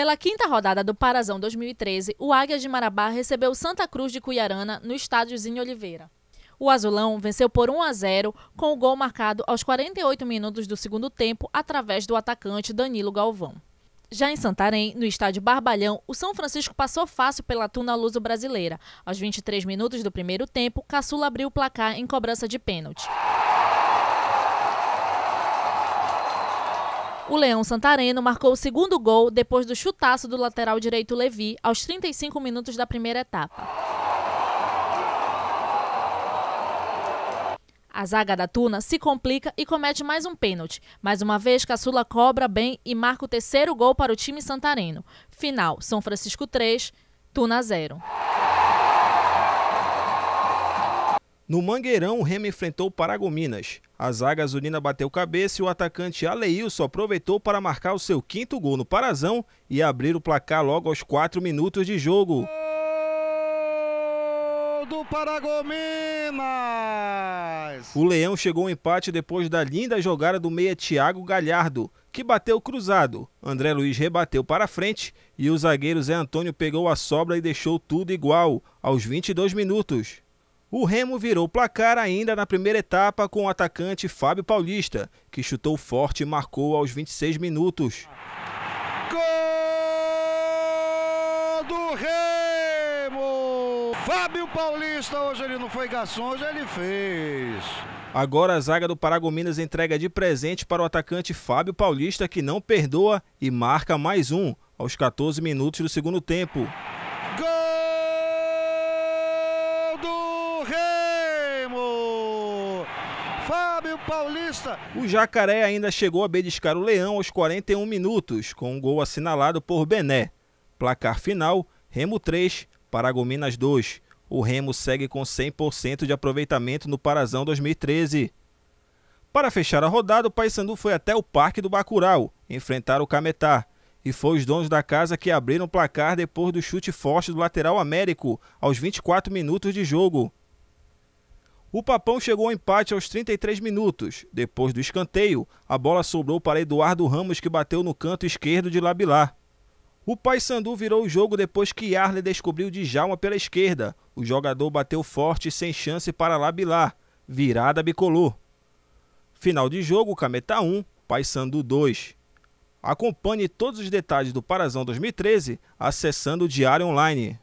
Pela quinta rodada do Parazão 2013, o Águia de Marabá recebeu Santa Cruz de Cuiarana no Estádio Zinho Oliveira. O Azulão venceu por 1 a 0 com o gol marcado aos 48 minutos do segundo tempo através do atacante Danilo Galvão. Já em Santarém, no estádio Barbalhão, o São Francisco passou fácil pela Tuna Luso Brasileira. Aos 23 minutos do primeiro tempo, Caçula abriu o placar em cobrança de pênalti. O Leão Santareno marcou o segundo gol depois do chutaço do lateral direito Levi aos 35 minutos da primeira etapa. A zaga da Tuna se complica e comete mais um pênalti. Mais uma vez, Caçula cobra bem e marca o terceiro gol para o time santareno. Final: São Francisco 3, Tuna 0. No Mangueirão, o Remo enfrentou o Paragominas. A zaga azulina bateu cabeça e o atacante Aleilson aproveitou para marcar o seu quinto gol no Parazão e abrir o placar logo aos 4 minutos de jogo. Gol do Paragominas! O Leão chegou ao empate depois da linda jogada do meia Thiago Galhardo, que bateu cruzado. André Luiz rebateu para frente e o zagueiro Zé Antônio pegou a sobra e deixou tudo igual aos 22 minutos. O Remo virou placar ainda na primeira etapa com o atacante Fábio Paulista, que chutou forte e marcou aos 26 minutos. Gol do Remo! Fábio Paulista, hoje ele não foi garçom, hoje ele fez. Agora a zaga do Paragominas entrega de presente para o atacante Fábio Paulista, que não perdoa e marca mais um aos 14 minutos do segundo tempo. Fábio Paulista. O Jacaré ainda chegou a beliscar o Leão aos 41 minutos, com um gol assinalado por Bené. Placar final, Remo 3, Paragominas 2. O Remo segue com 100% de aproveitamento no Parazão 2013. Para fechar a rodada, o Paysandu foi até o Parque do Bacurau, enfrentar o Cametá. E foi os donos da casa que abriram o placar depois do chute forte do lateral Américo, aos 24 minutos de jogo. O Papão chegou ao empate aos 33 minutos. Depois do escanteio, a bola sobrou para Eduardo Ramos, que bateu no canto esquerdo de Labilar. O Paysandu virou o jogo depois que Arley descobriu Djalma pela esquerda. O jogador bateu forte sem chance para Labilar. Virada bicolor. Final de jogo, Cameta 1, Paysandu 2. Acompanhe todos os detalhes do Parazão 2013 acessando o Diário Online.